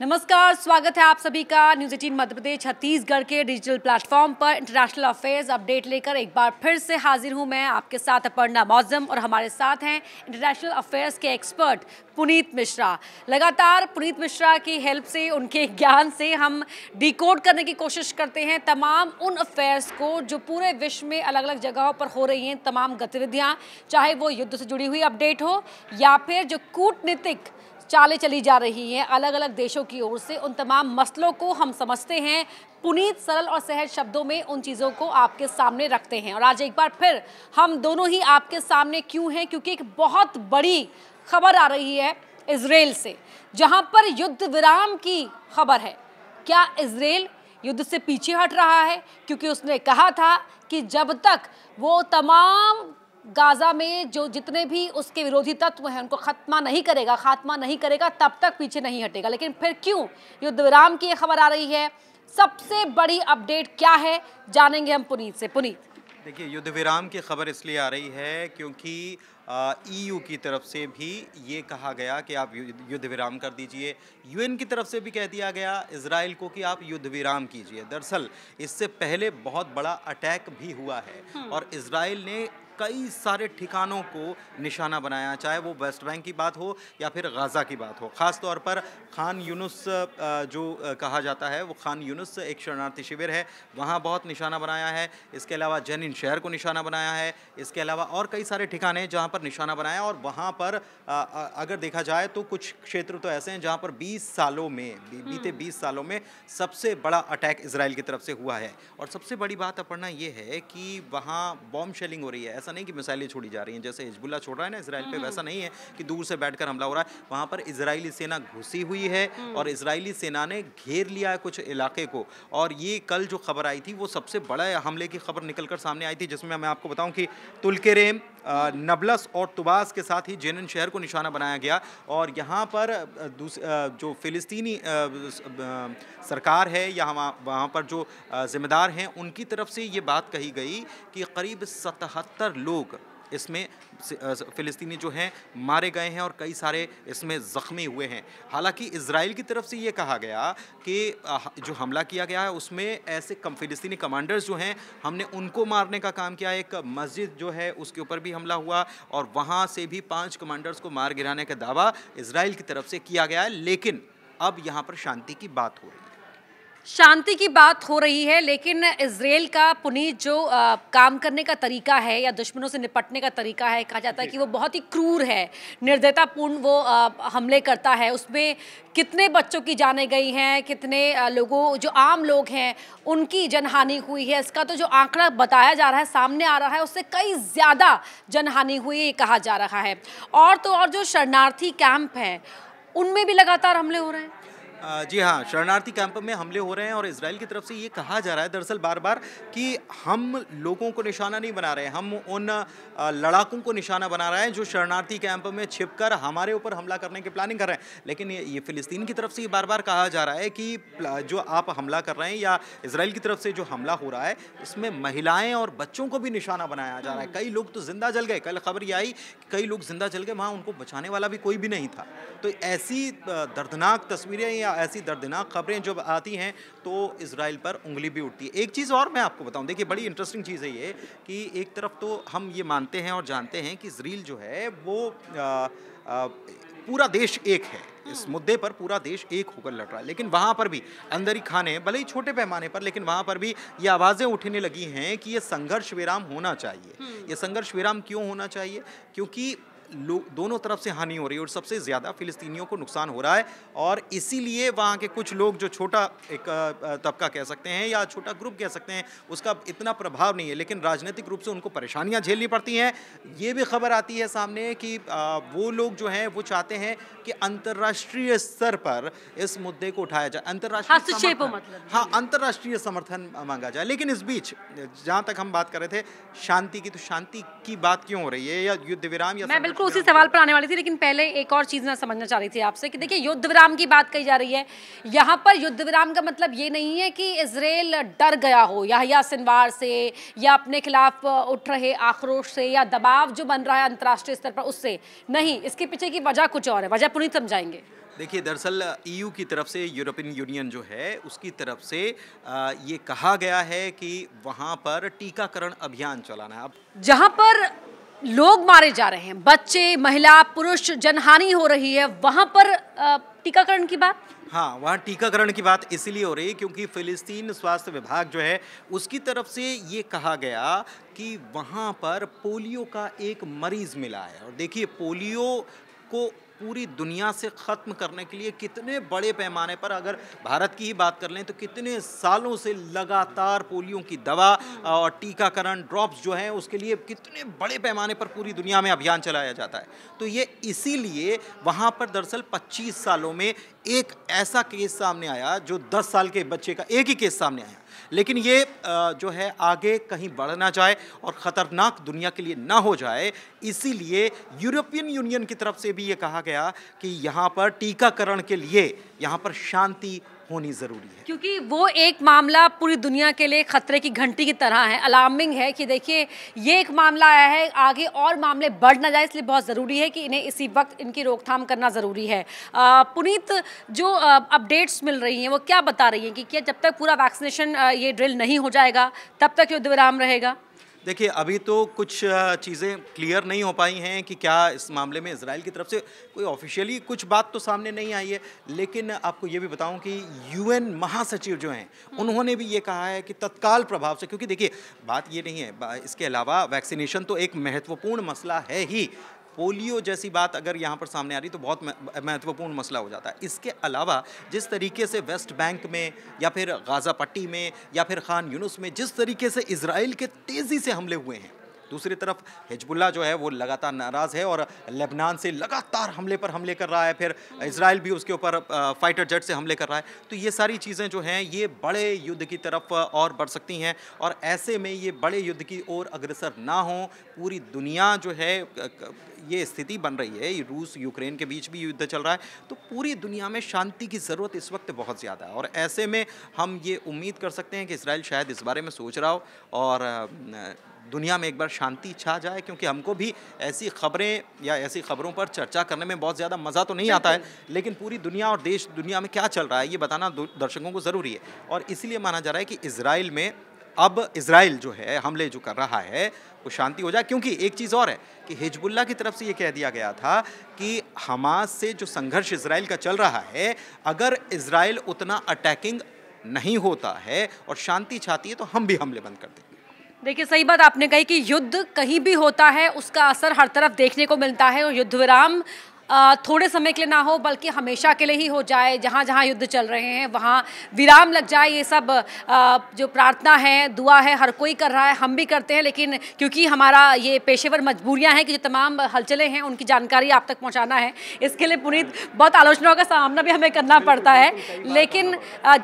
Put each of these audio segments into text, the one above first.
नमस्कार स्वागत है आप सभी का न्यूज एटीन मध्य प्रदेश छत्तीसगढ़ के डिजिटल प्लेटफॉर्म पर इंटरनेशनल अफेयर्स अपडेट लेकर एक बार फिर से हाजिर हूं मैं आपके साथ अपर्णा मौजम और हमारे साथ हैं इंटरनेशनल अफेयर्स के एक्सपर्ट पुनीत मिश्रा लगातार पुनीत मिश्रा की हेल्प से उनके ज्ञान से हम डिकोड करने की कोशिश करते हैं तमाम उन अफेयर्स को जो पूरे विश्व में अलग अलग जगहों पर हो रही हैं तमाम गतिविधियाँ चाहे वो युद्ध से जुड़ी हुई अपडेट हो या फिर जो कूटनीतिक चालें चली जा रही हैं अलग अलग देशों की ओर से उन तमाम मसलों को हम समझते हैं पुनीत सरल और सहज शब्दों में उन चीज़ों को आपके सामने रखते हैं और आज एक बार फिर हम दोनों ही आपके सामने क्यों हैं क्योंकि एक बहुत बड़ी खबर आ रही है इसराइल से जहां पर युद्ध विराम की खबर है क्या इसराइल युद्ध से पीछे हट रहा है क्योंकि उसने कहा था कि जब तक वो तमाम गाज़ा में जो जितने भी उसके विरोधी तत्व हैं उनको खत्मा नहीं करेगा खात्मा नहीं करेगा तब तक पीछे नहीं हटेगा लेकिन फिर क्यों युद्ध विराम की खबर आ रही है सबसे बड़ी अपडेट क्या है जानेंगे हम पुनीत से पुनीत देखिए युद्ध विराम की खबर इसलिए आ रही है क्योंकि ईयू e की तरफ से भी ये कहा गया कि आप युद्ध विराम कर दीजिए यूएन की तरफ से भी कह दिया गया इसराइल को कि आप युद्ध विराम कीजिए दरअसल इससे पहले बहुत बड़ा अटैक भी हुआ है हम्म। और इसराइल ने कई सारे ठिकानों को निशाना बनाया चाहे वो वेस्ट बैंक की बात हो या फिर गज़ा की बात हो ख़ास तौर पर खान यूनुस जो कहा जाता है वो खान यूनुस एक शरणार्थी शिविर है वहाँ बहुत निशाना बनाया है इसके अलावा इन शहर को निशाना बनाया है इसके अलावा और कई सारे ठिकाने जहाँ पर निशाना बनाया और वहाँ पर अगर देखा जाए तो कुछ क्षेत्र तो ऐसे हैं जहाँ पर बीस सालों में हम्म। बीते बीस सालों में सबसे बड़ा अटैक इसराइल की तरफ से हुआ है और सबसे बड़ी बात अपना ये है कि वहाँ बॉम्ब शेलिंग हो रही है ऐसा ऐसा नहीं कि मिसाइलें छोड़ी जा रही हैं जैसे हिजबुल्ला छोड़ रहा है ना इसराइल पे हम्म, हम्म। वैसा नहीं है कि दूर से बैठकर हमला हो रहा है वहाँ पर इसराइली सेना घुसी हुई है हम्म। और इसराइली सेना ने घेर लिया है कुछ इलाके को और ये कल जो खबर आई थी वो सबसे बड़ा हमले की खबर निकल सामने आई थी जिसमें मैं आपको बताऊँ कि तुलकेरेम नबलस और तुबास के साथ ही जेनन शहर को निशाना बनाया गया और यहाँ पर जो फ़िलिस्तीनी सरकार है या वहाँ पर जो ज़िम्मेदार हैं उनकी तरफ से ये बात कही गई कि करीब सतहत्तर लोग इसमें फ़िलिस्तीनी जो हैं मारे गए हैं और कई सारे इसमें ज़ख्मी हुए हैं हालांकि इसराइल की तरफ से ये कहा गया कि जो हमला किया गया है उसमें ऐसे कम फ़िलिस्तीनी कमांडर्स जो हैं हमने उनको मारने का काम किया एक मस्जिद जो है उसके ऊपर भी हमला हुआ और वहाँ से भी पाँच कमांडर्स को मार गिराने का दावा इसराइल की तरफ से किया गया है लेकिन अब यहाँ पर शांति की बात हो रही है शांति की बात हो रही है लेकिन इसराइल का पुनीत जो आ, काम करने का तरीका है या दुश्मनों से निपटने का तरीका है कहा जाता है कि वो बहुत ही क्रूर है निर्दयतापूर्ण वो आ, हमले करता है उसमें कितने बच्चों की जाने गई हैं कितने आ, लोगों जो आम लोग हैं उनकी जनहानि हुई है इसका तो जो आंकड़ा बताया जा रहा है सामने आ रहा है उससे कई ज़्यादा जनहानि हुई कहा जा रहा है और तो और जो शरणार्थी कैंप हैं उनमें भी लगातार हमले हो रहे हैं जी हाँ शरणार्थी कैंप में हमले हो रहे हैं और इसराइल की तरफ से ये कहा जा रहा है दरअसल बार बार कि हम लोगों को निशाना नहीं बना रहे हम उन लड़ाकों को निशाना बना रहे हैं जो शरणार्थी कैंप में छिपकर हमारे ऊपर हमला करने की प्लानिंग कर रहे हैं लेकिन ये फ़िलिस्तीन की तरफ से ये बार बार कहा जा रहा है कि जो आप हमला कर रहे हैं या इसराइल की तरफ से जो हमला हो रहा है इसमें महिलाएँ और बच्चों को भी निशाना बनाया जा रहा है कई लोग तो ज़िंदा जल गए कल खबर ये आई कई लोग ज़िंदा जल गए वहाँ उनको बचाने वाला भी कोई भी नहीं था तो ऐसी दर्दनाक तस्वीरें या ऐसी दर्दनाक खबरें जब आती हैं तो इसराइल पर उंगली भी उठती है एक चीज़ और मैं आपको बताऊं देखिए बड़ी इंटरेस्टिंग चीज़ है ये कि एक तरफ तो हम ये मानते हैं और जानते हैं कि इसराइल जो है वो आ, आ, पूरा देश एक है इस हाँ। मुद्दे पर पूरा देश एक होकर लड़ रहा है लेकिन वहाँ पर भी अंदर ही खाने भले ही छोटे पैमाने पर लेकिन वहाँ पर भी ये आवाज़ें उठने लगी हैं कि ये संघर्ष विराम होना चाहिए हम्म। ये संघर्ष विराम क्यों होना चाहिए क्योंकि लोग दोनों तरफ से हानि हो रही है और सबसे ज़्यादा फ़िलिस्तीनियों को नुकसान हो रहा है और इसीलिए वहाँ के कुछ लोग जो छोटा एक तबका कह सकते हैं या छोटा ग्रुप कह सकते हैं उसका इतना प्रभाव नहीं है लेकिन राजनीतिक रूप से उनको परेशानियाँ झेलनी पड़ती हैं ये भी खबर आती है सामने कि वो लोग जो हैं वो चाहते हैं कि अंतर्राष्ट्रीय स्तर पर इस मुद्दे को उठाया जाए अंतर्राष्ट्रीय मतलब हाँ अंतर्राष्ट्रीय समर्थन मांगा जाए लेकिन इस बीच जहाँ तक हम बात कर रहे थे शांति की तो शांति की बात क्यों हो रही है या युद्ध विराम या बिल्कुल उसी सवाल पर आने वाली थी लेकिन पहले एक और चीज़ मैं समझना चाह रही थी आपसे कि देखिए युद्ध विराम की बात कही जा रही है यहाँ पर युद्ध विराम का मतलब ये नहीं है कि इसराइल डर गया हो या, या सिनवार से या अपने खिलाफ उठ रहे आक्रोश से या दबाव जो बन रहा है अंतर्राष्ट्रीय स्तर पर उससे नहीं इसके पीछे की वजह कुछ और है वजह पूरी समझाएंगे देखिए दरअसल ईयू की तरफ से यूरोपियन यूनियन जो है उसकी तरफ से आ, ये कहा गया है कि वहाँ पर टीकाकरण अभियान चलाना है अब जहाँ पर लोग मारे जा रहे हैं बच्चे महिला पुरुष जनहानि हो रही है वहां पर टीकाकरण की बात हाँ वहाँ टीकाकरण की बात इसलिए हो रही है क्योंकि फिलिस्तीन स्वास्थ्य विभाग जो है उसकी तरफ से ये कहा गया कि वहाँ पर पोलियो का एक मरीज मिला है और देखिए पोलियो को पूरी दुनिया से ख़त्म करने के लिए कितने बड़े पैमाने पर अगर भारत की ही बात कर लें तो कितने सालों से लगातार पोलियो की दवा और टीकाकरण ड्रॉप्स जो हैं उसके लिए कितने बड़े पैमाने पर पूरी दुनिया में अभियान चलाया जाता है तो ये इसीलिए वहाँ पर दरअसल पच्चीस सालों में एक ऐसा केस सामने आया जो दस साल के बच्चे का एक ही केस सामने आया लेकिन ये जो है आगे कहीं बढ़ ना जाए और ख़तरनाक दुनिया के लिए ना हो जाए इसीलिए यूरोपियन यूनियन की तरफ से भी ये कहा गया कि यहाँ पर टीकाकरण के लिए यहाँ पर शांति होनी ज़रूरी है क्योंकि वो एक मामला पूरी दुनिया के लिए खतरे की घंटी की तरह है अलार्मिंग है कि देखिए ये एक मामला आया है आगे और मामले बढ़ ना जाए इसलिए बहुत ज़रूरी है कि इन्हें इसी वक्त इनकी रोकथाम करना ज़रूरी है पुनीत जो अपडेट्स मिल रही हैं वो क्या बता रही हैं कि क्या जब तक पूरा वैक्सीनेशन ये ड्रिल नहीं हो जाएगा तब तक युद्ध विराम रहेगा देखिए अभी तो कुछ चीज़ें क्लियर नहीं हो पाई हैं कि क्या इस मामले में इसराइल की तरफ से कोई ऑफिशियली कुछ बात तो सामने नहीं आई है लेकिन आपको ये भी बताऊं कि यूएन महासचिव जो हैं हम्म। उन्होंने भी ये कहा है कि तत्काल प्रभाव से क्योंकि देखिए बात ये नहीं है इसके अलावा वैक्सीनेशन तो एक महत्वपूर्ण मसला है ही पोलियो जैसी बात अगर यहाँ पर सामने आ रही तो बहुत महत्वपूर्ण मसला हो जाता है इसके अलावा जिस तरीके से वेस्ट बैंक में या फिर गाज़ा पट्टी में या फिर खान यूनुस में जिस तरीके से इसराइल के तेज़ी से हमले हुए हैं दूसरी तरफ हिजबुल्ला जो है वो लगातार नाराज़ है और लेबनान से लगातार हमले पर हमले कर रहा है फिर इसराइल भी उसके ऊपर फाइटर जेट से हमले कर रहा है तो ये सारी चीज़ें जो हैं ये बड़े युद्ध की तरफ और बढ़ सकती हैं और ऐसे में ये बड़े युद्ध की ओर अग्रसर ना हो पूरी दुनिया जो है ये स्थिति बन रही है रूस यूक्रेन के बीच भी युद्ध चल रहा है तो पूरी दुनिया में शांति की ज़रूरत इस वक्त बहुत ज़्यादा है और ऐसे में हम ये उम्मीद कर सकते हैं कि इसराइल शायद इस बारे में सोच रहा हो और दुनिया में एक बार शांति छा जाए क्योंकि हमको भी ऐसी खबरें या ऐसी खबरों पर चर्चा करने में बहुत ज़्यादा मज़ा तो नहीं आता है लेकिन पूरी दुनिया और देश दुनिया में क्या चल रहा है ये बताना दर्शकों को ज़रूरी है और इसीलिए माना जा रहा है कि इसराइल में अब इसराइल जो है हमले जो कर रहा है वो शांति हो जाए क्योंकि एक चीज़ और है कि हिजबुल्ला की तरफ से ये कह दिया गया था कि हमास से जो संघर्ष इसराइल का चल रहा है अगर इसराइल उतना अटैकिंग नहीं होता है और शांति चाहती है तो हम भी हमले बंद कर दें देखिए सही बात आपने कही कि युद्ध कहीं भी होता है उसका असर हर तरफ देखने को मिलता है और युद्ध विराम थोड़े समय के लिए ना हो बल्कि हमेशा के लिए ही हो जाए जहाँ जहाँ युद्ध चल रहे हैं वहाँ विराम लग जाए ये सब जो प्रार्थना है दुआ है हर कोई कर रहा है हम भी करते हैं लेकिन क्योंकि हमारा ये पेशेवर मजबूरियाँ हैं कि जो तमाम हलचले हैं उनकी जानकारी आप तक पहुँचाना है इसके लिए पुनीत बहुत आलोचनाओं का सामना भी हमें करना पड़ता है लेकिन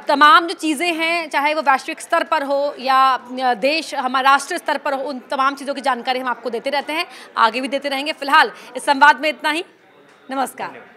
तमाम जो चीज़ें हैं चाहे वो वैश्विक स्तर पर हो या देश हमारा राष्ट्रीय स्तर पर हो उन तमाम चीज़ों की जानकारी हम आपको देते रहते हैं आगे भी देते रहेंगे फिलहाल इस संवाद में इतना ही नमस्कार